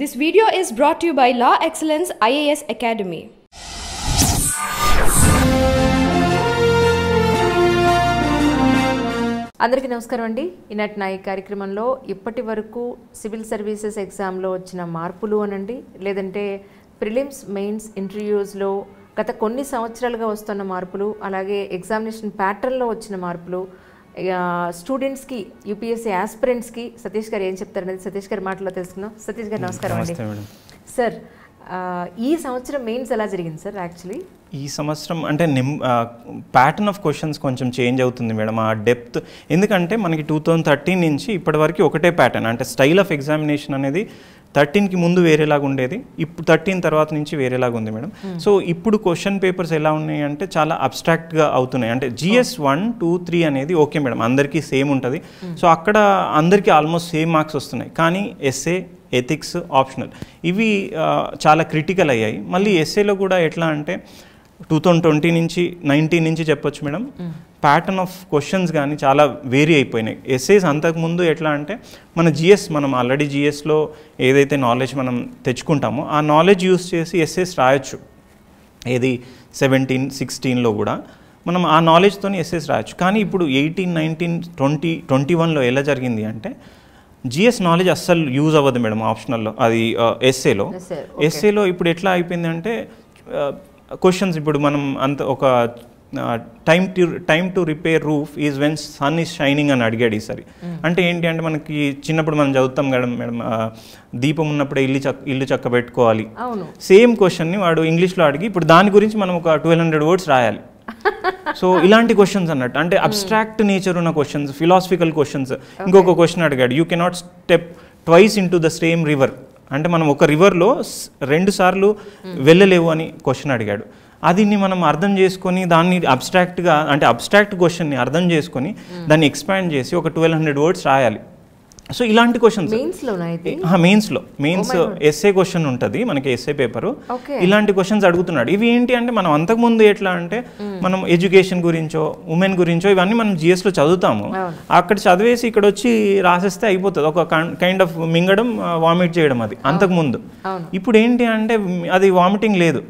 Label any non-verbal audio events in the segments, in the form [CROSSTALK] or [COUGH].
This video is brought to you by Law Excellence IAS Academy. అందరికీ నమస్కారం అండి ఈనాటి నా ఈ కార్యక్రమంలో ఇప్పటి వరకు సివిల్ సర్వీసెస్ ఎగ్జామ్లో వచ్చిన మార్పులు అనండి లేదంటే ప్రిలిమ్స్ మెయిన్స్ ఇంటర్వ్యూస్లో గత కొన్ని సంవత్సరాలుగా వస్తున్న మార్పులు అలాగే ఎగ్జామినేషన్ ప్యాటర్న్లో వచ్చిన మార్పులు స్టూడెంట్స్కి యూపీఎస్సీ యాస్పిరెంట్స్కి సతీష్ గారు ఏం చెప్తారనేది సతీష్ గారి మాటలో తెలుసుకుందాం సతీష్ గారు నమస్కారం అండి సార్ ఈ సంవత్సరం మెయిన్స్ ఎలా జరిగింది సార్ యాక్చువల్లీ ఈ సంవత్సరం అంటే నిమ్ ప్యాటర్న్ ఆఫ్ క్వశ్చన్స్ కొంచెం చేంజ్ అవుతుంది మేడం ఆ డెప్త్ ఎందుకంటే మనకి టూ థౌజండ్ థర్టీన్ నుంచి ఇప్పటివరకు ఒకటే ప్యాటర్న్ అంటే స్టైల్ ఆఫ్ ఎగ్జామినేషన్ అనేది థర్టీన్కి ముందు వేరేలాగా ఉండేది ఇప్పుడు థర్టీన్ తర్వాత నుంచి వేరేలాగా ఉంది మేడం hmm. సో ఇప్పుడు క్వశ్చన్ పేపర్స్ ఎలా ఉన్నాయి అంటే చాలా అబ్స్ట్రాక్ట్గా అవుతున్నాయి అంటే జిఎస్ వన్ టూ త్రీ అనేది ఓకే మేడం అందరికీ సేమ్ ఉంటుంది hmm. సో అక్కడ అందరికీ ఆల్మోస్ట్ సేమ్ మార్క్స్ వస్తున్నాయి కానీ ఎస్ఏ ఎథిక్స్ ఆప్షనల్ ఇవి చాలా క్రిటికల్ అయ్యాయి మళ్ళీ ఎస్ఏలో కూడా ఎట్లా అంటే టూ థౌజండ్ ట్వంటీ నుంచి నైన్టీన్ నుంచి చెప్పొచ్చు మేడం ప్యాటర్న్ ఆఫ్ క్వశ్చన్స్ కానీ చాలా వేరీ అయిపోయినాయి ఎస్ఏస్ అంతకుముందు ఎట్లా అంటే మన జిఎస్ మనం ఆల్రెడీ జిఎస్లో ఏదైతే నాలెడ్జ్ మనం తెచ్చుకుంటామో ఆ నాలెడ్జ్ యూస్ చేసి ఎస్ఏస్ రాయొచ్చు ఏది సెవెంటీన్ సిక్స్టీన్లో కూడా మనం ఆ నాలెడ్జ్తో ఎస్ఎస్ రాయొచ్చు కానీ ఇప్పుడు ఎయిటీన్ నైన్టీన్ ట్వంటీ ట్వంటీ వన్లో ఎలా జరిగింది అంటే జిఎస్ నాలెడ్జ్ అస్సలు యూజ్ అవ్వదు మేడం ఆప్షనల్లో అది ఎస్ఏలో uh, ఎస్ఏలో ఇప్పుడు ఎట్లా అయిపోయింది అంటే uh, క్వశ్చన్స్ ఇప్పుడు మనం అంత ఒక time to time to repair roof is when sun is shining అని అడిగాడు ఈసారి hmm. అంటే ఏంటి అంటే మనకి చిన్నప్పుడు మనం చదువుతాం కదా మేడం దీపం ఉన్నప్పుడే ఇల్లు చక్క ఇల్లు చక్క పెట్టుకోవాలి సేమ్ క్వశ్చన్ని వాడు ఇంగ్లీష్లో అడిగి ఇప్పుడు దాని గురించి మనం ఒక ట్వెల్వ్ హండ్రెడ్ వర్డ్స్ రాయాలి సో [LAUGHS] ఇలాంటి క్వశ్చన్స్ అన్నట్టు అంటే అబ్స్ట్రాక్ట్ hmm. నేచర్ ఉన్న క్వశ్చన్స్ ఫిలాసఫికల్ క్వశ్చన్స్ ఇంకొక క్వశ్చన్ అడిగాడు you cannot step twice in the same river అంటే మనం ఒక రివర్లో రెండు సార్లు వెళ్ళలేవు అని క్వశ్చన్ అడిగాడు అదిని మనం అర్థం చేసుకొని దాన్ని అబ్స్ట్రాక్ట్గా అంటే అబ్స్ట్రాక్ట్ క్వశ్చన్ని అర్థం చేసుకొని దాన్ని ఎక్స్పాండ్ చేసి ఒక ట్వెల్వ్ హండ్రెడ్ వర్డ్స్ రాయాలి సో ఇలాంటి క్వశ్చన్స్ మెయిన్స్లో మెయిన్స్ ఎస్ఏ క్వశ్చన్ ఉంటుంది మనకి ఎస్ఏ పేపర్ ఇలాంటి క్వశ్చన్స్ అడుగుతున్నాడు ఇవి ఏంటి అంటే మనం అంతకుముందు ఎట్లా అంటే hmm. మనం ఎడ్యుకేషన్ గురించో ఉమెన్ గురించో ఇవన్నీ మనం జిఎస్లో చదువుతాము అక్కడ చదివేసి ఇక్కడ వచ్చి రాసేస్తే అయిపోతుంది ఒక కైండ్ ఆఫ్ మింగడం వామిట్ చేయడం అది అంతకుముందు ఇప్పుడు ఏంటి అంటే అది వామిటింగ్ లేదు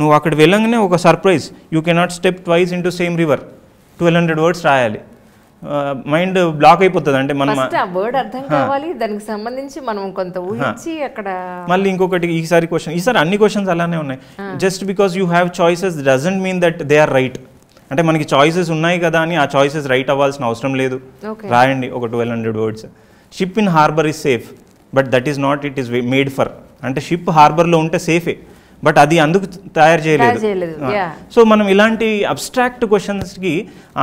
నువ్వు అక్కడ వెళ్ళంగానే ఒక surprise you cannot step twice into same river twelve hundred words రాయాలి మైండ్ బ్లాక్ అయిపోతుంది అంటే మనం వర్డ్ అర్థం కావాలి దానికి సంబంధించి మనం కొంత ఊహించి అక్కడ మళ్ళీ ఇంకొకటి ఈసారి క్వశ్చన్ ఈసారి అన్ని క్వశ్చన్స్ అలానే ఉన్నాయి just because you have choices doesn't mean that they are right అంటే మనకి చాయిసెస్ ఉన్నాయి కదా అని ఆ చాయిసెస్ రైట్ అవ్వాల్సిన అవసరం లేదు రాయండి ఒక twelve hundred words ship in harbour is safe but that is not it is made for అంటే షిప్ హార్బర్లో ఉంటే సేఫే బట్ అది అందుకు తయారు చేయలేదు సో మనం ఇలాంటి అబ్స్ట్రాక్ట్ క్వశ్చన్స్కి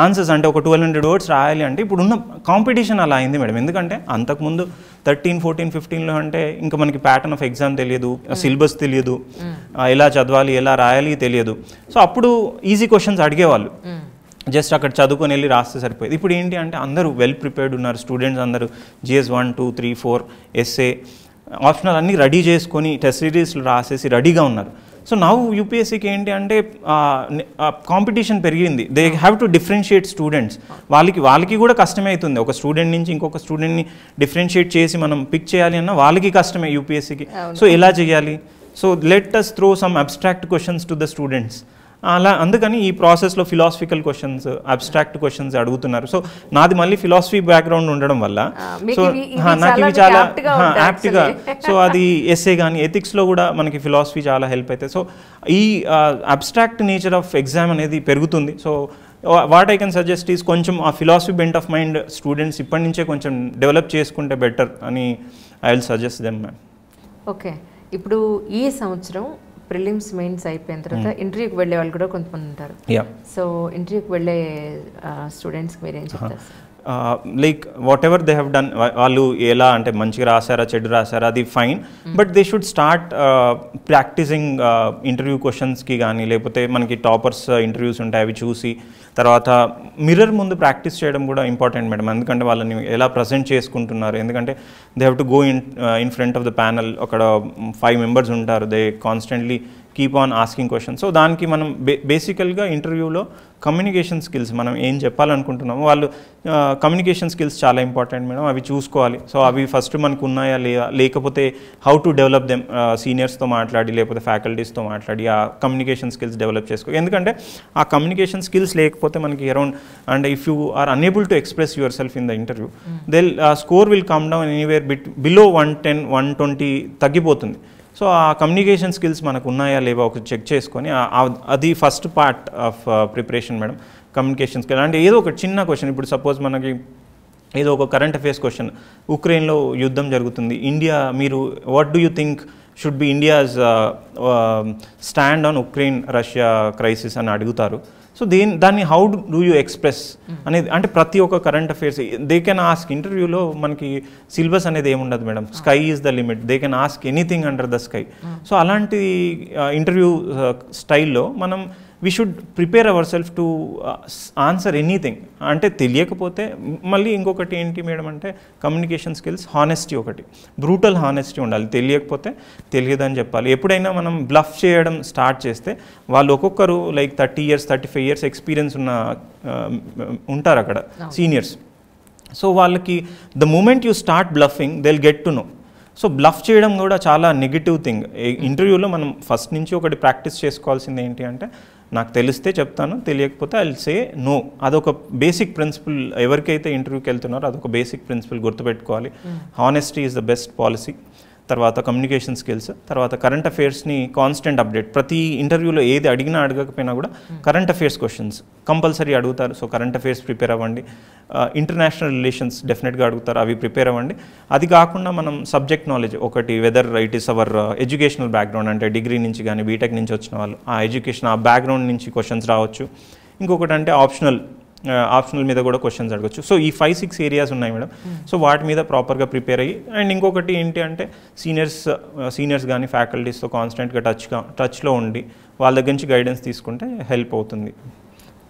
ఆన్సర్స్ అంటే ఒక ట్వెల్వ్ హండ్రెడ్ వర్డ్స్ రాయాలి అంటే ఇప్పుడు ఉన్న కాంపిటీషన్ అలా అయింది మేడం ఎందుకంటే అంతకుముందు థర్టీన్ ఫోర్టీన్ ఫిఫ్టీన్లో అంటే ఇంకా మనకి ప్యాటర్న్ ఆఫ్ ఎగ్జామ్ తెలియదు సిలబస్ hmm. తెలియదు hmm. ఎలా చదవాలి ఎలా రాయాలి తెలియదు సో అప్పుడు ఈజీ క్వశ్చన్స్ అడిగేవాళ్ళు జస్ట్ hmm. అక్కడ చదువుకొని వెళ్ళి రాస్తే సరిపోయేది ఇప్పుడు ఏంటి అంటే అందరూ వెల్ ప్రిపేర్డ్ ఉన్నారు స్టూడెంట్స్ అందరూ GS one two three four SA optional అన్నీ రెడీ చేసుకొని టెస్ట్ సిరీస్లు రాసేసి రెడీగా ఉన్నారు సో నా యూపీఎస్సీకి ఏంటి అంటే కాంపిటీషన్ పెరిగింది they have to differentiate students వాళ్ళకి వాళ్ళకి కూడా కష్టమే అవుతుంది ఒక స్టూడెంట్ నుంచి ఇంకొక స్టూడెంట్ని డిఫరెన్షియేట్ చేసి మనం పిక్ చేయాలి అన్న వాళ్ళకి కష్టమే యూపీఎస్సీకి సో ఎలా చేయాలి so let us throw some abstract questions to the students అలా అందుకని ఈ ప్రాసెస్లో ఫిలాసఫికల్ క్వశ్చన్స్ అబ్స్ట్రాక్ట్ క్వశ్చన్స్ అడుగుతున్నారు సో నాది మళ్ళీ ఫిలాసఫీ బ్యాక్గ్రౌండ్ ఉండడం వల్ల సో నాకు ఇవి చాలా యాప్ట్గా సో అది ఎస్ఏ కానీ ఎథిక్స్లో కూడా మనకి ఫిలాసఫీ చాలా హెల్ప్ అవుతాయి సో ఈ అబ్స్ట్రాక్ట్ నేచర్ ఆఫ్ ఎగ్జామ్ అనేది పెరుగుతుంది so what I can suggest is కొంచెం ఆ philosophy bent of mind students ఇప్పటి నుంచే కొంచెం డెవలప్ చేసుకుంటే బెటర్ అని I will suggest them ma'am okay ఇప్పుడు ఈ సంవత్సరం ప్రిలిమ్స్ మెయిన్స్ అయిపోయిన తర్వాత hmm. ఇంటర్వ్యూకి వెళ్ళే వాళ్ళు కూడా కొంతమంది ఉంటారు సో ఇంటర్వ్యూకి వెళ్ళే స్టూడెంట్స్ మీరు ఏం uh-huh. చెప్తారు like whatever they have done వాళ్ళు ఎలా అంటే మంచిగా రాశారా చెడు రాశారా అది fine but they should start practising interview క్వశ్చన్స్కి కానీ లేకపోతే మనకి టాపర్స్ ఇంటర్వ్యూస్ ఉంటాయి అవి చూసి తర్వాత మిర్రర్ ముందు ప్రాక్టీస్ చేయడం కూడా ఇంపార్టెంట్ మేడం ఎందుకంటే వాళ్ళని ఎలా ప్రజెంట్ చేసుకుంటున్నారు ఎందుకంటే they have to go in in front of the panel అక్కడ ఫైవ్ మెంబర్స్ ఉంటారు they constantly keep on asking question so దానికి మనం బే బేసికల్గా ఇంటర్వ్యూలో కమ్యూనికేషన్ స్కిల్స్ మనం ఏం చెప్పాలనుకుంటున్నాము వాళ్ళు కమ్యూనికేషన్ స్కిల్స్ చాలా ఇంపార్టెంట్ మేడం అవి చూసుకోవాలి సో అవి ఫస్ట్ మనకు ఉన్నాయా లేదా లేకపోతే హౌ టు డెవలప్ దెమ్ సీనియర్స్తో మాట్లాడి లేకపోతే ఫ్యాకల్టీస్తో మాట్లాడి ఆ కమ్యూనికేషన్ స్కిల్స్ డెవలప్ చేసుకో ఎందుకంటే ఆ కమ్యూనికేషన్ స్కిల్స్ లేకపోతే మనకి around and if you are unable to express yourself in the interview then uh score will come down anywhere bit below one ten one twenty తగ్గిపోతుంది so uh communication skills మనకు ఉన్నాయా లేవా ఒకటి check చేసుకొని అది first part of preparation madam communication skill అంటే ఏదో ఒక చిన్న క్వశ్చన్ ఇప్పుడు సపోజ్ మనకి ఏదో ఒక కరెంట్ అఫేర్స్ క్వశ్చన్ ఉక్రెయిన్లో యుద్ధం జరుగుతుంది ఇండియా మీరు what do you think should be India's stand on Ukraine Russia crisis అని అడుగుతారు సో దీని దాన్ని హౌ డూ యూ ఎక్స్ప్రెస్ అనేది అంటే ప్రతి ఒక్క current affairs they can ask ఇంటర్వ్యూలో మనకి సిలబస్ అనేది ఏముండదు madam sky is the limit they can ask anything under the sky so అలాంటి ఇంటర్వ్యూ uh, స్టైల్లో uh, మనం we should prepare ourself to answer anything అంటే తెలియకపోతే మళ్ళీ ఇంకొకటి ఏంటి మేడం అంటే కమ్యూనికేషన్ స్కిల్స్ హానెస్టీ ఒకటి బ్రూటల్ హానెస్టీ ఉండాలి తెలియకపోతే తెలియదని చెప్పాలి ఎప్పుడైనా మనం బ్లఫ్ చేయడం స్టార్ట్ చేస్తే వాళ్ళు ఒక్కొక్కరు like thirty years thirty five years experience ఉన్న um, ఉంటారు అక్కడ సీనియర్స్ సో వాళ్ళకి the moment you start bluffing they get to know so bluff చేయడం కూడా చాలా నెగిటివ్ థింగ్ ఇంటర్వ్యూలో మనం ఫస్ట్ నుంచి ఒకటి ప్రాక్టీస్ చేసుకోవాల్సింది ఏంటి అంటే నాకు తెలిస్తే చెప్తాను తెలియకపోతే ఐ సే నో అదొక బేసిక్ ప్రిన్సిపల్ ఎవరికైతే ఇంటర్వ్యూకి వెళ్తున్నారో అదొక బేసిక్ ప్రిన్సిపల్ గుర్తుపెట్టుకోవాలి honesty is the best policy తర్వాత కమ్యూనికేషన్ స్కిల్స్ తర్వాత కరెంట్ అఫేర్స్ని కాన్స్టెంట్ అప్డేట్ ప్రతి ఇంటర్వ్యూలో ఏది అడిగినా అడగకపోయినా కూడా కరెంట్ అఫేర్స్ క్వశ్చన్స్ కంపల్సరీ అడుగుతారు సో కరెంట్ అఫేర్స్ ప్రిపేర్ అవ్వండి ఇంటర్నేషనల్ రిలేషన్స్ డెఫినెట్గా అడుగుతారు అవి ప్రిపేర్ అవ్వండి అది కాకుండా మనం సబ్జెక్ట్ నాలెడ్జ్ ఒకటి whether it is our educational background అంటే డిగ్రీ నుంచి కానీ బీటెక్ నుంచి వచ్చిన వాళ్ళు ఆ ఎడ్యుకేషన్ ఆ బ్యాక్గ్రౌండ్ నుంచి క్వశ్చన్స్ రావచ్చు ఇంకొకటి అంటే ఆప్షనల్ ఆప్షనల్ మీద కూడా క్వశ్చన్స్ అడగచ్చు సో ఈ ఫైవ్ సిక్స్ ఏరియాస్ ఉన్నాయి మేడం సో hmm. వాటి మీద ప్రాపర్గా ప్రిపేర్ అయ్యి అండ్ ఇంకొకటి ఏంటి అంటే సీనియర్స్ సీనియర్స్ కానీ ఫ్యాకల్టీస్తో కాన్స్టెంట్గా టచ్గా టచ్లో ఉండి వాళ్ళ దగ్గర నుంచి గైడెన్స్ తీసుకుంటే హెల్ప్ అవుతుంది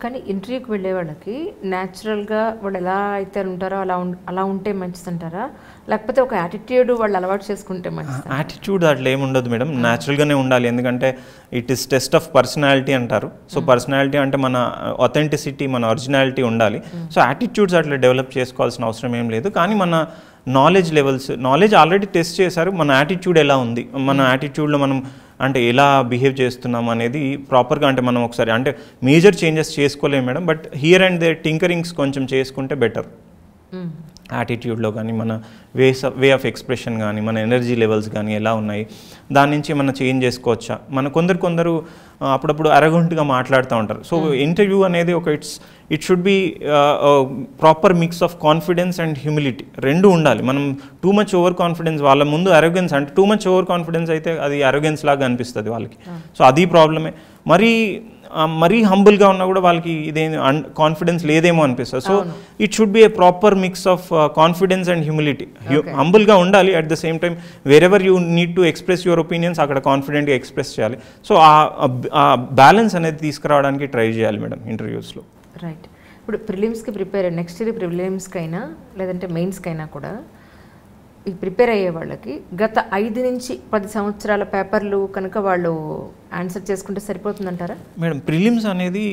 కానీ ఇంటర్వ్యూకి వెళ్ళే వాళ్ళకి న్యాచురల్గా వాళ్ళు ఎలా అయితే ఉంటారో అలా అలా ఉంటే మంచిది అంటారా లేకపోతే ఒక యాటిట్యూడ్ వాళ్ళు అలవాటు చేసుకుంటే మంచిది యాటిట్యూడ్ అట్లా ఏమి ఉండదు మేడం న్యాచురల్గానే ఉండాలి ఎందుకంటే it is test of personality అంటారు సో పర్సనాలిటీ అంటే మన ఒథెంటిసిటీ మన ఒరిజినాలిటీ ఉండాలి సో యాటిట్యూడ్స్ అట్లా డెవలప్ చేసుకోవాల్సిన అవసరం ఏం లేదు కానీ మన knowledge levels knowledge already test చేశారు మన యాటిట్యూడ్ ఎలా ఉంది మన యాటిట్యూడ్లో మనం అంటే ఎలా బిహేవ్ చేస్తున్నాం అనేది ప్రాపర్గా అంటే మనం ఒకసారి అంటే మేజర్ చేంజెస్ చేసుకోలేము madam but here and there tinkerings కొంచెం చేసుకుంటే బెటర్ యాటిట్యూడ్లో కానీ మన వేస్ వే ఆఫ్ ఎక్స్ప్రెషన్ కానీ మన ఎనర్జీ లెవెల్స్ కానీ ఎలా ఉన్నాయి దాని నుంచి మనం చేంజ్ చేసుకోవచ్చా మన కొందరు కొందరు అప్పుడప్పుడు అరగొంటుగా మాట్లాడుతూ ఉంటారు సో ఇంటర్వ్యూ hmm. అనేది ఒక it's it should be proper mix of confidence and humility రెండు ఉండాలి మనం టూ మచ్ ఓవర్ కాన్ఫిడెన్స్ వాళ్ళ ముందు అరోగెన్స్ అంటే టూ మచ్ ఓవర్ కాన్ఫిడెన్స్ అయితే అది అరోగెన్స్ లాగా అనిపిస్తుంది వాళ్ళకి hmm. సో అది ప్రాబ్లమే మరి మరీ హంబుల్గా ఉన్నా కూడా వాళ్ళకి ఇదే కాన్ఫిడెన్స్ లేదేమో అనిపిస్తుంది so it should be a proper mix of confidence and humility హంబుల్గా ఉండాలి at the same time ever you need to express your opinions అక్కడ కాన్ఫిడెంట్గా ఎక్స్ప్రెస్ చేయాలి సో ఆ బ్యాలెన్స్ అనేది తీసుకురావడానికి ట్రై చేయాలి మేడం ఇంటర్వ్యూస్లో రైట్ ఇప్పుడు ప్రిలిమ్స్కి ప్రిపేర్ నెక్స్ట్ ఇయర్ ప్రిలిమ్స్కైనా లేదంటే మెయిన్స్కైనా కూడా ఇది ప్రిపేర్ అయ్యే వాళ్ళకి గత ఐదు నుంచి పది సంవత్సరాల పేపర్లు కనుక వాళ్ళు ఆన్సర్ చేసుకుంటే సరిపోతుందంటారా మేడం ప్రిలిమ్స్ అనేది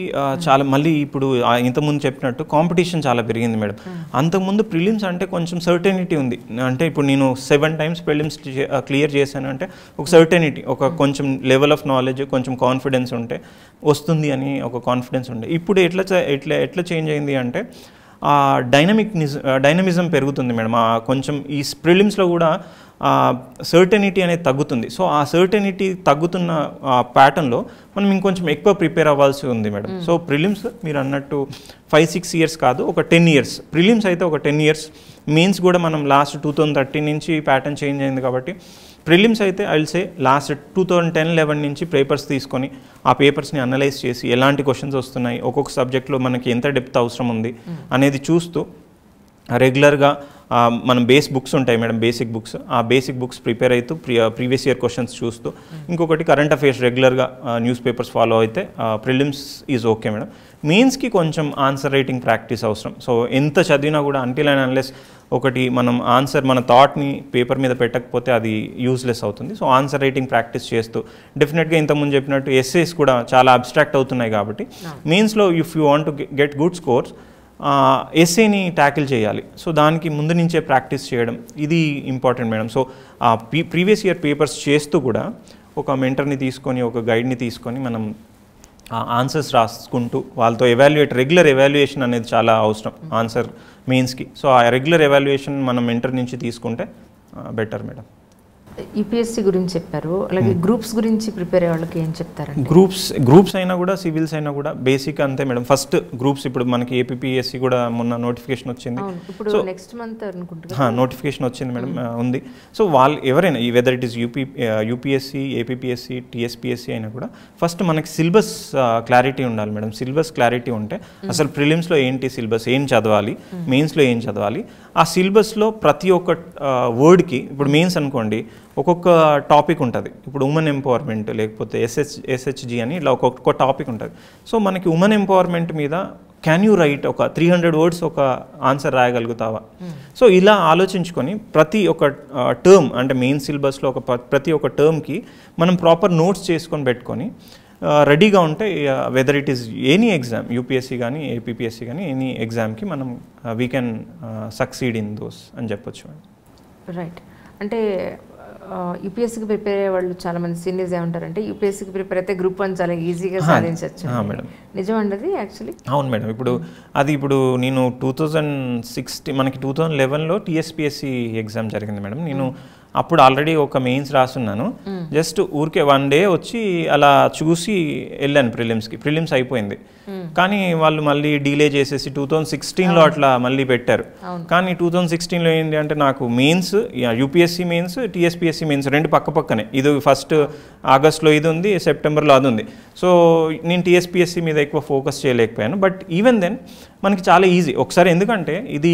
చాలా మళ్ళీ ఇప్పుడు ఇంతకుముందు చెప్పినట్టు కాంపిటీషన్ చాలా పెరిగింది మేడం అంతకుముందు ప్రిలిమ్స్ అంటే కొంచెం సర్టెనిటీ ఉంది అంటే ఇప్పుడు నేను సెవెన్ టైమ్స్ ప్రిలిమ్స్ క్లియర్ చేశాను అంటే ఒక సర్టెనిటీ ఒక కొంచెం లెవెల్ ఆఫ్ నాలెడ్జ్ కొంచెం కాన్ఫిడెన్స్ ఉంటే వస్తుంది అని ఒక కాన్ఫిడెన్స్ ఉండే ఇప్పుడు ఎట్లా ఎట్లా ఎట్లా చేంజ్ అయింది అంటే డైనమిక్ డైనమిజం పెరుగుతుంది మేడం కొంచెం ఈ ప్రిలిమ్స్లో కూడా సర్టెనిటీ అనేది తగ్గుతుంది సో ఆ సర్టెనిటీ తగ్గుతున్న ప్యాటర్న్లో మనం ఇంకొంచెం ఎక్కువ ప్రిపేర్ అవ్వాల్సి ఉంది మేడం సో ప్రిలిమ్స్ మీరు అన్నట్టు ఫైవ్ సిక్స్ ఇయర్స్ కాదు ఒక టెన్ ఇయర్స్ ప్రిలిమ్స్ అయితే ఒక టెన్ ఇయర్స్ మెయిన్స్ కూడా మనం లాస్ట్ టూ థౌజండ్ థర్టీన్ నుంచి ప్యాటర్న్ చేంజ్ అయింది కాబట్టి ప్రిలిమ్స్ అయితే I say last two thousand ten eleven నుంచి పేపర్స్ తీసుకొని ఆ పేపర్స్ని అనలైజ్ చేసి ఎలాంటి క్వశ్చన్స్ వస్తున్నాయి ఒక్కొక్క సబ్జెక్ట్లో మనకి ఎంత డెప్త్ అవసరం ఉంది అనేది చూస్తూ రెగ్యులర్గా మనం బేస్ బుక్స్ ఉంటాయి మేడం బేసిక్ బుక్స్ ఆ బేసిక్ బుక్స్ ప్రిపేర్ అవుతూ ప్రీవియస్ ఇయర్ క్వశ్చన్స్ చూస్తూ ఇంకొకటి కరెంట్ అఫేర్స్ రెగ్యులర్గా న్యూస్ పేపర్స్ ఫాలో అయితే ప్రిలిమ్స్ ఈజ్ ఓకే మేడం మెయిన్స్కి కొంచెం ఆన్సర్ రైటింగ్ ప్రాక్టీస్ అవసరం సో ఎంత చదివినా కూడా అంటిల్ అండ్ అన్లెస్ ఒకటి మనం ఆన్సర్ మన థాట్ని పేపర్ మీద పెట్టకపోతే అది యూస్లెస్ అవుతుంది సో ఆన్సర్ రైటింగ్ ప్రాక్టీస్ చేస్తూ డెఫినెట్గా ఇంతకుముందు చెప్పినట్టు ఎస్ఏస్ కూడా చాలా అబ్స్ట్రాక్ట్ అవుతున్నాయి కాబట్టి మీన్స్లో if you want to get good scores ఎస్ఏని ట్యాకిల్ చేయాలి సో దానికి ముందు నుంచే ప్రాక్టీస్ చేయడం ఇది ఇంపార్టెంట్ మేడం సో ఆ ప్రీవియస్ ఇయర్ పేపర్స్ చేస్తూ కూడా ఒక మెంటర్ని తీసుకొని ఒక గైడ్ని తీసుకొని మనం ఆన్సర్స్ రాసుకుంటూ వాళ్ళతో ఎవాల్యుయేట్ రెగ్యులర్ ఎవాల్యుయేషన్ అనేది చాలా అవసరం ఆన్సర్ మెయిన్స్కి సో ఆ రెగ్యులర్ ఎవాల్యుయేషన్ మనం ఇంటర్ నుంచి తీసుకుంటే బెటర్ మేడం యూపీఎస్సీ e గురించి చెప్పారు అలాగే గ్రూప్స్ hmm. గురించి ప్రిపేర్ అయ్యే వాళ్ళకి ఏం చెప్తారు గ్రూప్స్ గ్రూప్స్ అయినా కూడా సివిల్స్ అయినా కూడా బేసిక్ అంతే మేడం ఫస్ట్ గ్రూప్స్ ఇప్పుడు మనకి ఏపీఎస్సీ కూడా మొన్న నోటిఫికేషన్ వచ్చింది ఇప్పుడు నెక్స్ట్ మంత్ అనుకుంటున్నా నోటిఫికేషన్ వచ్చింది మేడం hmm. ఉంది సో వాళ్ళు ఎవరైనా whether it is UP UPSC APSC TSPSC అయినా కూడా ఫస్ట్ మనకి సిలబస్ క్లారిటీ ఉండాలి మేడం సిలబస్ క్లారిటీ ఉంటే hmm. అసలు ప్రిలిమ్స్లో ఏంటి సిలబస్ ఏం చదవాలి మెయిన్స్లో ఏం చదవాలి ఆ సిలబస్లో ప్రతి ఒక్క వర్డ్కి ఇప్పుడు మెయిన్స్ అనుకోండి ఒక్కొక్క టాపిక్ ఉంటుంది ఇప్పుడు ఉమెన్ ఎంపవర్మెంట్ లేకపోతే ఎస్హెచ్ ఎస్హెచ్జి అని ఇలా ఒక్కొక్క టాపిక్ ఉంటుంది సో మనకి ఉమెన్ ఎంపవర్మెంట్ మీద క్యాన్ యూ రైట్ ఒక త్రీ హండ్రెడ్ వర్డ్స్ ఒక ఆన్సర్ రాయగలుగుతావా hmm. సో ఇలా ఆలోచించుకొని ప్రతి ఒక టర్మ్ అంటే మెయిన్ సిలబస్లో ఒక ప్రతి ఒక టర్మ్కి మనం ప్రాపర్ నోట్స్ చేసుకొని పెట్టుకొని రెడీగా ఉంటే whether it is any exam UPSC కానీ ఏపీఎస్సీ కానీ ఎనీ ఎగ్జామ్కి మనం we can succeed in those అని చెప్పొచ్చు రైట్ అంటే యూపీఎస్సీకి ప్రిపేర్ అయ్యే వాళ్ళు చాలా మంది సీనియర్స్ అంటే యూపీఎస్సీకి ప్రిపేర్ అయితే గ్రూప్ వన్ చాలా ఈజీగా సాధించవచ్చు మేడం నిజం అండి యాక్చువల్లీ అవును మేడం ఇప్పుడు అది ఇప్పుడు నేను టూ థౌజండ్ సిక్స్టీ మనకి టూ థౌజండ్ లెవెన్లో టీఎస్పీఎస్సీ ఎగ్జామ్ జరిగింది మేడం నేను hmm. అప్పుడు ఆల్రెడీ ఒక మెయిన్స్ రాసున్నాను జస్ట్ ఊరికే వన్ డే వచ్చి అలా చూసి వెళ్ళాను ప్రిలిమ్స్కి ప్రిలిమ్స్ అయిపోయింది కానీ వాళ్ళు మళ్ళీ డీలే చేసేసి టూ థౌజండ్ సిక్స్టీన్లో అట్లా మళ్ళీ పెట్టారు కానీ టూ థౌజండ్ సిక్స్టీన్లో ఏంటి అంటే నాకు mains UPSC mains TSPSC mains రెండు పక్క పక్కనే ఇది ఫస్ట్ ఆగస్ట్లో ఇది ఉంది సెప్టెంబర్లో అది ఉంది సో నేను టీఎస్పీఎస్సీ మీద ఎక్కువ ఫోకస్ చేయలేకపోయాను బట్ ఈవెన్ దెన్ మనకి చాలా ఈజీ ఒకసారి ఎందుకంటే ఇది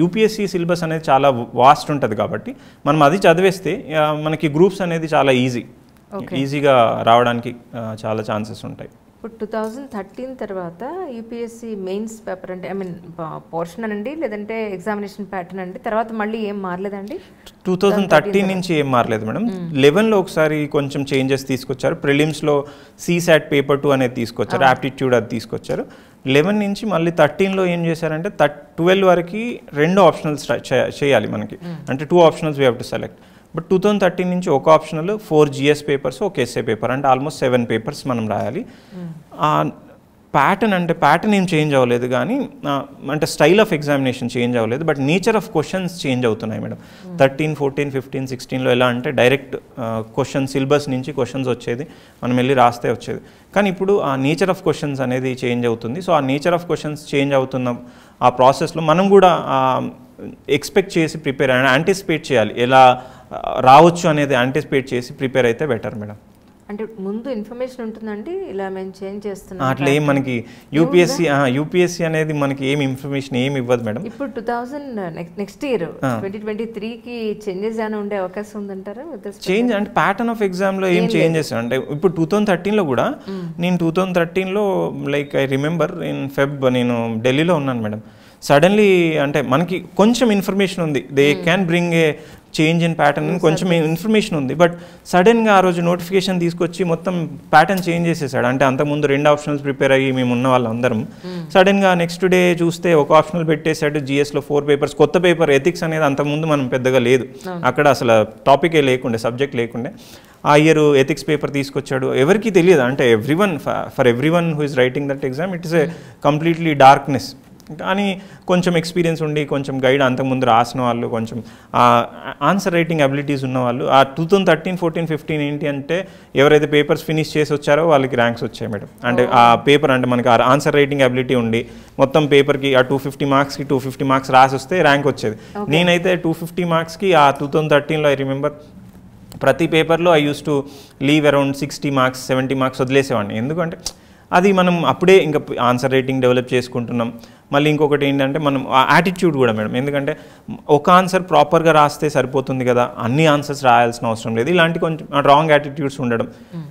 యూపీఎస్సీ సిలబస్ అనేది చాలా వాస్ట్ ఉంటుంది కాబట్టి మనం అది చదివేస్తే మనకి గ్రూప్స్ అనేది చాలా ఈజీ ఈజీగా రావడానికి చాలా ఛాన్సెస్ ఉంటాయి ఇప్పుడు టూ థౌజండ్ థర్టీన్ తర్వాత యూపీఎస్సీ మెయిన్స్ పేపర్ అంటే ఐ మీన్ పోర్షన్ అండి లేదంటే ఎగ్జామినేషన్ ప్యాటర్న్ అండి తర్వాత మళ్ళీ ఏం మారలేదండి టూ థౌజండ్ థర్టీన్ నుంచి ఏం మారలేదు మేడం లెవెన్లో hmm. ఒకసారి కొంచెం చేంజెస్ తీసుకొచ్చారు ప్రిలిమ్స్లో సీసాట్ పేపర్ టూ అనేది తీసుకొచ్చారు యాప్టిట్యూడ్ ah. అది తీసుకొచ్చారు లెవెన్ నుంచి మళ్ళీ థర్టీన్లో ఏం చేశారంటే థర్ ట్వెల్వ్ వరకు రెండు ఆప్షనల్స్ చేయాలి మనకి hmm. అంటే two optionals we have to select but two thousand thirteen నుంచి ఒక ఆప్షనల్ ఫోర్ జిఎస్ పేపర్స్ ఒక ఎస్ఏ పేపర్ అంటే ఆల్మోస్ట్ సెవెన్ పేపర్స్ మనం రాయాలి hmm. ప్యాటర్న్ అంటే ప్యాటర్న్ ఏం చేంజ్ అవ్వలేదు కానీ అంటే స్టైల్ ఆఫ్ ఎగ్జామినేషన్ చేంజ్ అవ్వలేదు but nature of questions change అవుతున్నాయి మేడం థర్టీన్ ఫోర్టీన్ ఫిఫ్టీన్ సిక్స్టీన్లో ఎలా అంటే డైరెక్ట్ క్వశ్చన్ సిలబస్ నుంచి క్వశ్చన్స్ వచ్చేది మనం వెళ్ళి రాస్తే వచ్చేది కానీ ఇప్పుడు ఆ నేచర్ ఆఫ్ క్వశ్చన్స్ అనేది చేంజ్ అవుతుంది సో ఆ నేచర్ ఆఫ్ క్వశ్చన్స్ చేంజ్ అవుతున్న ఆ ప్రాసెస్లో మనం కూడా ఎక్స్పెక్ట్ చేసి ప్రిపేర్ యాంటిసిపేట్ చేయాలి ఎలా రావచ్చు అనేది యాంటిసిపేట్ చేసి ప్రిపేర్ అయితే బెటర్ మేడం అంటే ముందు ఇన్ఫర్మేషన్ ఉంటుందండి ఇలా మేము చేంజ్ చేస్తున్నాం అట్లా ఏం మనకి యూపీఎస్సీ యూపీఎస్సీ అనేది మనకి ఏం ఇన్ఫర్మేషన్ ఏం ఇవ్వదు మేడం ఇప్పుడు two thousand next year twenty twenty త్రీకి చేంజెస్ అని ఉండే అవకాశం ఉందంటారా చేంజ్ అంటే ప్యాటర్న్ ఆఫ్ ఎగ్జామ్ లో ఏం చేంజెస్ అంటే ఇప్పుడు టూ థౌసండ్ థర్టీన్లో కూడా నేను టూ థౌసండ్ థర్టీన్లో like I remember in Feb నేను ఢిల్లీలో ఉన్నాను మేడం సడన్లీ అంటే మనకి కొంచెం ఇన్ఫర్మేషన్ ఉంది they can bring a change in pattern అని కొంచెం ఇన్ఫర్మేషన్ ఉంది బట్ సడన్గా ఆ రోజు నోటిఫికేషన్ తీసుకొచ్చి మొత్తం ప్యాటర్న్ చేంజ్ చేసేసాడు అంటే అంతకుముందు రెండు ఆప్షనల్స్ ప్రిపేర్ అయ్యి మేము ఉన్న వాళ్ళందరం hmm. సడన్గా నెక్స్ట్ డే చూస్తే ఒక ఆప్షనల్ పెట్టేశాడు జిఎస్లో ఫోర్ పేపర్స్ కొత్త పేపర్ ఎథిక్స్ అనేది అంతకుముందు మనం పెద్దగా లేదు అక్కడ అసలు టాపికే లేకుండే సబ్జెక్ట్ లేకుండే ఆ ఇయర్ ఎథిక్స్ పేపర్ తీసుకొచ్చాడు ఎవరికి తెలియదు అంటే everyone for everyone who is writing that exam it is a hmm. Completely darkness కానీ కొంచెం ఎక్స్పీరియన్స్ ఉండి కొంచెం గైడ్ అంతకుముందు రాసిన వాళ్ళు కొంచెం ఆన్సర్ రైటింగ్ అబిలిటీస్ ఉన్నవాళ్ళు ఆ two thousand thirteen fourteen fifteen ఏంటి అంటే ఎవరైతే పేపర్స్ ఫినిష్ చేసి వచ్చారో వాళ్ళకి ర్యాంక్స్ వచ్చాయి మేడం అంటే ఆ పేపర్ అంటే మనకి ఆ ఆన్సర్ రైటింగ్ అబిలిటీ ఉండి మొత్తం పేపర్కి ఆ టూ ఫిఫ్టీ మార్క్స్కి టూ ఫిఫ్టీ మార్క్స్ రాసి వస్తే ర్యాంక్ వచ్చేది నేనైతే టూ ఫిఫ్టీ మార్క్స్కి ఆ టూ థౌసండ్ థర్టీన్లో ఐ రిమెంబర్ ప్రతి పేపర్లో I use to leave around sixty marks seventy marks వదిలేసేవాడిని ఎందుకంటే అది మనం అప్పుడే ఇంకా ఆన్సర్ రేటింగ్ డెవలప్ చేసుకుంటున్నాం మళ్ళీ ఇంకొకటి ఏంటంటే మనం యాటిట్యూడ్ కూడా మేడం ఎందుకంటే ఒక ఆన్సర్ ప్రాపర్గా రాస్తే సరిపోతుంది కదా అన్ని ఆన్సర్స్ రాయాల్సిన అవసరం లేదు ఇలాంటి కొంచెం రాంగ్ యాటిట్యూడ్స్ ఉండడం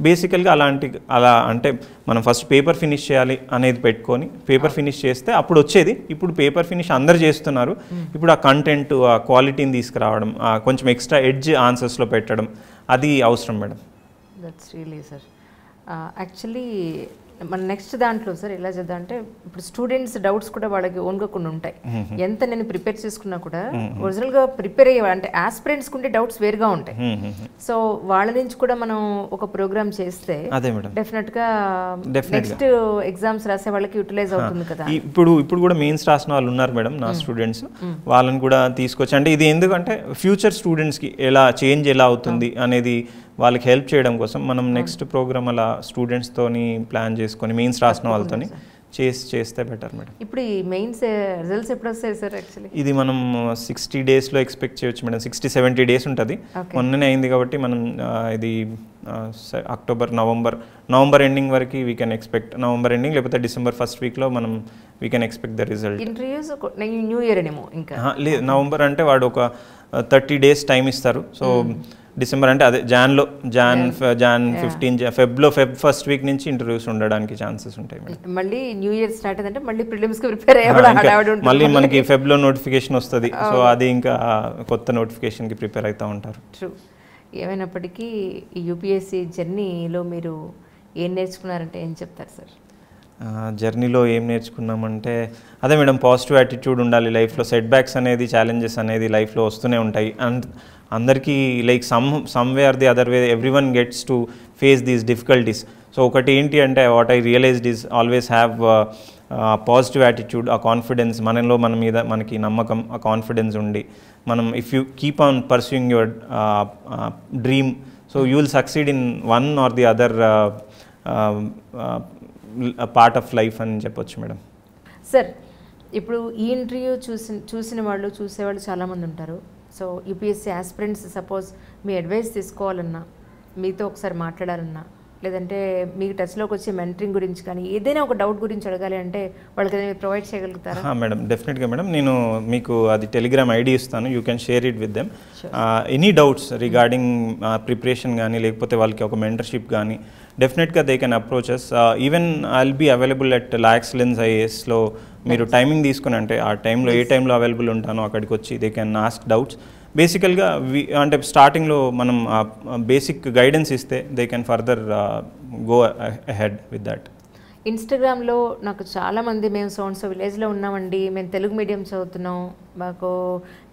బేసికల్గా అలాంటి అలా అంటే మనం ఫస్ట్ పేపర్ ఫినిష్ చేయాలి అనేది పెట్టుకొని పేపర్ ఫినిష్ చేస్తే అప్పుడు వచ్చేది ఇప్పుడు పేపర్ ఫినిష్ అందరు చేస్తున్నారు ఇప్పుడు ఆ కంటెంట్ ఆ క్వాలిటీని తీసుకురావడం కొంచెం ఎక్స్ట్రా ఎడ్జ్ ఆన్సర్స్లో పెట్టడం అది అవసరం madam that's really sir actually మన నెక్స్ట్ దాంట్లో సార్ ఎలా చేద్దాం అంటే ఇప్పుడు స్టూడెంట్స్ డౌట్స్ కూడా వాళ్ళకి ఓన్గా కొన్ని ఉంటాయి ఎంత నేను ప్రిపేర్ చేసుకున్నా కూడా ఒరిజినల్ గా ప్రిపేర్ అయ్యే అంటే ఆస్పిరెంట్స్ ఉండే డౌట్స్ వేరుగా ఉంటాయి సో వాళ్ళ నుంచి కూడా మనం ఒక ప్రోగ్రామ్ చేస్తే డెఫినెట్ గా నెక్స్ట్ ఎగ్జామ్స్ రాసే వాళ్ళకి యూటిలైజ్ అవుతుంది కదా ఇప్పుడు ఇప్పుడు కూడా మెయిన్స్ రాసిన వాళ్ళు ఉన్నారు మేడం నా స్టూడెంట్స్ వాళ్ళని కూడా తీసుకొచ్చి అంటే ఇది ఎందుకంటే ఫ్యూచర్ స్టూడెంట్స్ కి ఎలా చేంజ్ ఎలా అవుతుంది అనేది వాళ్ళకి హెల్ప్ చేయడం కోసం మనం నెక్స్ట్ ప్రోగ్రామ్ అలా స్టూడెంట్స్తోని ప్లాన్ చేసుకొని మెయిన్స్ రాసిన వాళ్ళతోని చేసి చేస్తే బెటర్ మేడం ఇప్పుడు ఈ మెయిన్స్ రిజల్ట్స్ ఎప్పుడు వస్తాయి సార్ యాక్చువల్లీ ఇది మనం సిక్స్టీ డేస్లో ఎక్స్పెక్ట్ చేయొచ్చు మేడం సిక్స్టీ సెవెంటీ డేస్ ఉంటుంది మొన్ననే అయింది కాబట్టి మనం ఇది అక్టోబర్ నవంబర్ నవంబర్ ఎండింగ్ వరకు we can expect November ending లేకపోతే డిసెంబర్ ఫస్ట్ వీక్లో మనం we can expect the result interviews new year ఏమో ఇంకా లేదు నవంబర్ అంటే వాడు ఒక థర్టీ డేస్ టైం ఇస్తారు సో hmm. డిసెంబర్ అంటే అదే జాన్లో జాన్ జాన్ ఫిఫ్టీన్ ఫెబ్లో ఫెబ్ ఫస్ట్ వీక్ నుంచి ఇంటర్వ్యూస్ ఉండడానికి ఛాన్సెస్ ఉంటాయి మళ్ళీ న్యూ ఇయర్ స్టార్ట్ అంటే మళ్ళీ ప్రిలిమ్స్ కి ప్రిపేర్ మళ్ళీ మనకి ఫెబ్లో నోటిఫికేషన్ వస్తుంది సో అది ఇంకా కొత్త నోటిఫికేషన్ కి ప్రిపేర్ అవుతూ ఉంటారు ట్రూ ఏమైనప్పటికీ యూపీఎస్సీ జర్నీలో మీరు ఏం నేర్చుకున్నారంటే ఏం చెప్తారు సార్ జర్నీలో ఏం నేర్చుకున్నామంటే అదే మేడం పాజిటివ్ యాటిట్యూడ్ ఉండాలి లైఫ్లో సెట్ బ్యాక్స్ అనేది ఛాలెంజెస్ అనేది లైఫ్లో వస్తూనే ఉంటాయి అండ్ అందరికీ like some some way the other way everyone gets to face these difficulties so ఒకటి ఏంటి అంటే what I realised is always have positive attitude ఆ కాన్ఫిడెన్స్ మనలో మన మీద మనకి నమ్మకం ఆ కాన్ఫిడెన్స్ ఉండి మనం if you keep on pursuing your dream so you will succeed in one or the other part of life అని చెప్పొచ్చు మేడం సార్ ఇప్పుడు ఈ ఇంటర్వ్యూ చూసిన చూసిన వాళ్ళు చూసేవాళ్ళు చాలామంది ఉంటారు సో యూపీఎస్సీ ఆస్పిరెంట్స్ సపోజ్ మీ అడ్వైస్ తీసుకోవాలన్నా మీతో ఒకసారి మాట్లాడాలన్నా లేదంటే మీకు టచ్లోకి వచ్చే మెంటరింగ్ గురించి కానీ ఏదైనా ఒక డౌట్ గురించి అడగాలి అంటే వాళ్ళకి ప్రొవైడ్ చేయగలుగుతారా మేడం డెఫినెట్గా మేడం నేను మీకు అది టెలిగ్రామ్ ఐడి ఇస్తాను you can share it with them any doubts regarding preparation కానీ లేకపోతే వాళ్ళకి ఒక మెంటర్షిప్ కానీ డెఫినెట్గా they can approaches even I'll be available at Lax Lens ఐఏఎస్లో మీరు టైమింగ్ తీసుకుని అంటే ఆ టైంలో ఏ టైంలో అవైలబుల్ ఉంటానో అక్కడికి వచ్చి దే కెన్ ఆస్క్ డౌట్స్ బేసికల్గా వి అంటే స్టార్టింగ్లో మనం బేసిక్ గైడెన్స్ ఇస్తే they can further go ahead with that ఇన్స్టాగ్రామ్లో నాకు చాలామంది మేము సౌండ్స్ విలేజ్లో ఉన్నామండి మేము తెలుగు మీడియం చదువుతున్నాం మాకు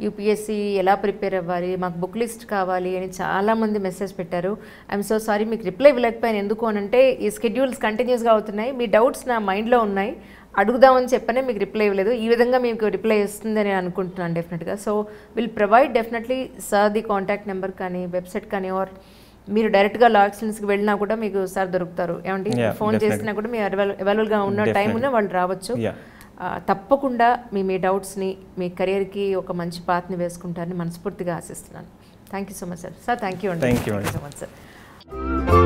యూపీఎస్సి ఎలా ప్రిపేర్ అవ్వాలి మాకు బుక్ లిస్ట్ కావాలి అని చాలామంది మెసేజ్ పెట్టారు ఐఎమ్ సో సారీ మీకు రిప్లై ఇవ్వలేకపోయాను ఎందుకు అనంటే ఈ స్కెడ్యూల్స్ కంటిన్యూస్గా అవుతున్నాయి మీ డౌట్స్ నా మైండ్లో ఉన్నాయి అడుగుదామని చెప్పనే మీకు రిప్లై ఇవ్వలేదు ఈ విధంగా మీకు రిప్లై వస్తుందని నేను అనుకుంటున్నాను డెఫినెట్గా so will provide definitely sir the contact number కానీ వెబ్సైట్ కానీ ఆర్ మీరు డైరెక్ట్గా లా ఎక్సలెన్స్కి వెళ్ళినా కూడా మీకు సార్ దొరుకుతారు ఏమంటే ఫోన్ చేసినా కూడా మీరు అవైలబుల్గా ఉన్న టైం ఉన్న వాళ్ళు రావచ్చు తప్పకుండా మీ మీ డౌట్స్ని మీ కెరియర్కి ఒక మంచి పాత్ని వేసుకుంటారని మనస్ఫూర్తిగా ఆశిస్తున్నాను thank you so much sir sir thank you అండి thank you so much sir